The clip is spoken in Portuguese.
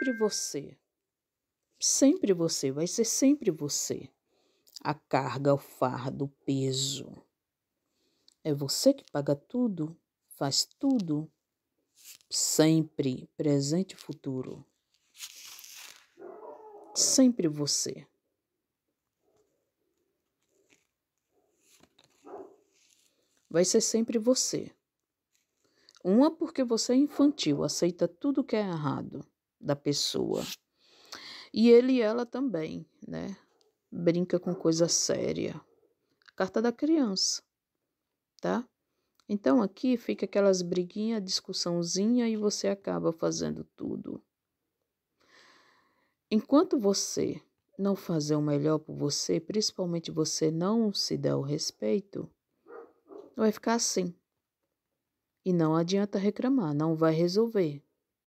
sempre você. Sempre você, vai ser sempre você. A carga, o fardo, o peso. É você que paga tudo, faz tudo, sempre, presente e futuro. Sempre você. Vai ser sempre você. Uma porque você é infantil, aceita tudo que é errado da pessoa. E ele e ela também, né? Brinca com coisa séria. Carta da criança, tá? Então aqui fica aquelas briguinhas, discussãozinha e você acaba fazendo tudo. Enquanto você não fazer o melhor por você, principalmente você não se der o respeito, vai ficar assim. E não adianta reclamar, não vai resolver.